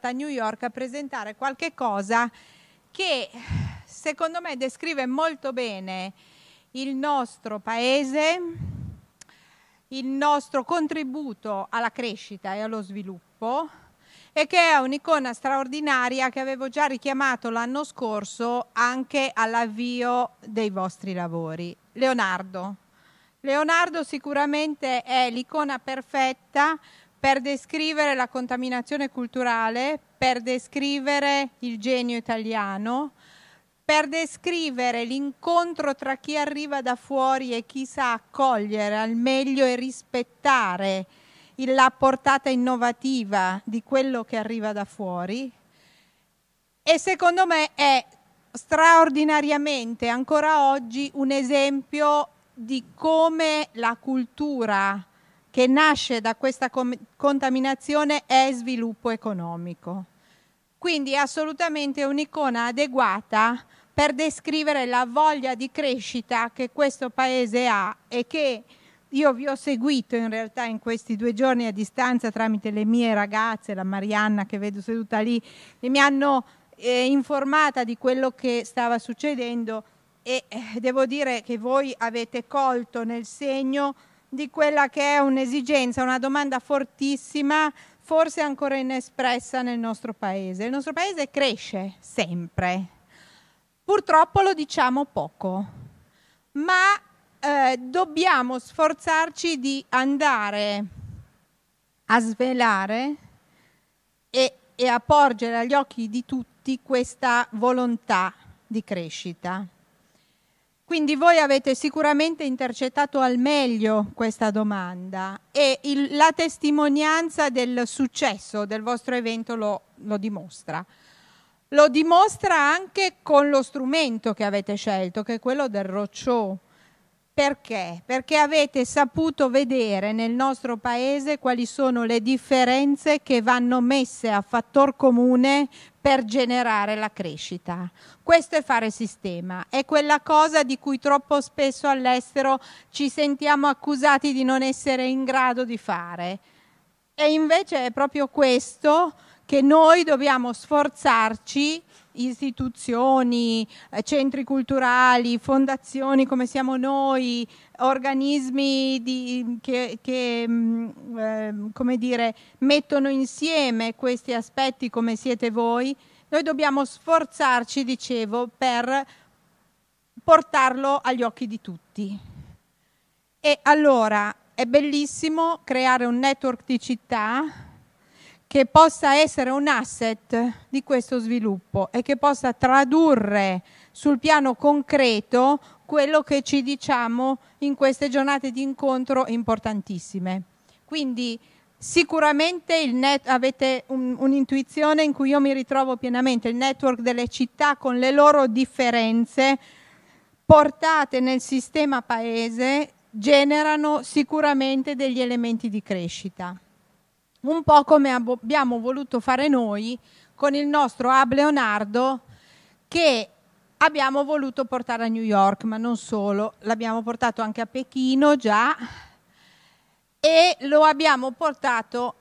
stata a New York a presentare qualche cosa che secondo me descrive molto bene il nostro paese, il nostro contributo alla crescita e allo sviluppo e che è un'icona straordinaria che avevo già richiamato l'anno scorso anche all'avvio dei vostri lavori. Leonardo. Leonardo sicuramente è l'icona perfetta per descrivere la contaminazione culturale, per descrivere il genio italiano, per descrivere l'incontro tra chi arriva da fuori e chi sa accogliere al meglio e rispettare la portata innovativa di quello che arriva da fuori. E secondo me è straordinariamente ancora oggi un esempio di come la cultura che nasce da questa contaminazione è sviluppo economico. Quindi è assolutamente un'icona adeguata per descrivere la voglia di crescita che questo paese ha e che io vi ho seguito in realtà in questi due giorni a distanza tramite le mie ragazze, la Marianna che vedo seduta lì, e mi hanno eh, informata di quello che stava succedendo e eh, devo dire che voi avete colto nel segno di quella che è un'esigenza, una domanda fortissima, forse ancora inespressa nel nostro Paese. Il nostro Paese cresce sempre, purtroppo lo diciamo poco, ma eh, dobbiamo sforzarci di andare a svelare e, e a porgere agli occhi di tutti questa volontà di crescita. Quindi voi avete sicuramente intercettato al meglio questa domanda e il, la testimonianza del successo del vostro evento lo, lo dimostra. Lo dimostra anche con lo strumento che avete scelto, che è quello del roccio. Perché? Perché avete saputo vedere nel nostro Paese quali sono le differenze che vanno messe a fattor comune per generare la crescita. Questo è fare sistema, è quella cosa di cui troppo spesso all'estero ci sentiamo accusati di non essere in grado di fare. E invece è proprio questo che noi dobbiamo sforzarci, istituzioni, eh, centri culturali, fondazioni come siamo noi, organismi di, che, che eh, dire, mettono insieme questi aspetti come siete voi, noi dobbiamo sforzarci, dicevo, per portarlo agli occhi di tutti. E allora è bellissimo creare un network di città che possa essere un asset di questo sviluppo e che possa tradurre sul piano concreto quello che ci diciamo in queste giornate di incontro importantissime. Quindi sicuramente net, avete un'intuizione in cui io mi ritrovo pienamente, il network delle città con le loro differenze portate nel sistema paese generano sicuramente degli elementi di crescita un po' come abbiamo voluto fare noi con il nostro Ab Leonardo che abbiamo voluto portare a New York, ma non solo, l'abbiamo portato anche a Pechino già e lo abbiamo portato,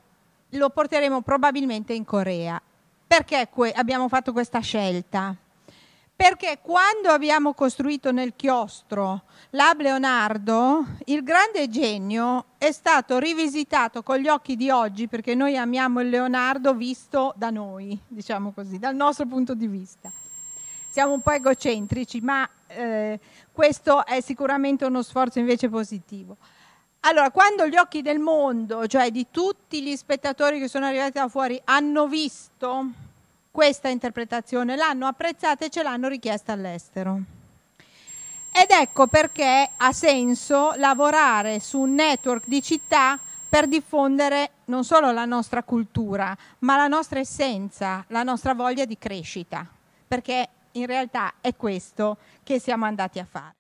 lo porteremo probabilmente in Corea. Perché abbiamo fatto questa scelta? perché quando abbiamo costruito nel chiostro l'Ab Leonardo, il grande genio è stato rivisitato con gli occhi di oggi perché noi amiamo il Leonardo visto da noi, diciamo così, dal nostro punto di vista. Siamo un po' egocentrici, ma eh, questo è sicuramente uno sforzo invece positivo. Allora, quando gli occhi del mondo, cioè di tutti gli spettatori che sono arrivati da fuori, hanno visto questa interpretazione, l'hanno apprezzata e ce l'hanno richiesta all'estero. Ed ecco perché ha senso lavorare su un network di città per diffondere non solo la nostra cultura, ma la nostra essenza, la nostra voglia di crescita, perché in realtà è questo che siamo andati a fare.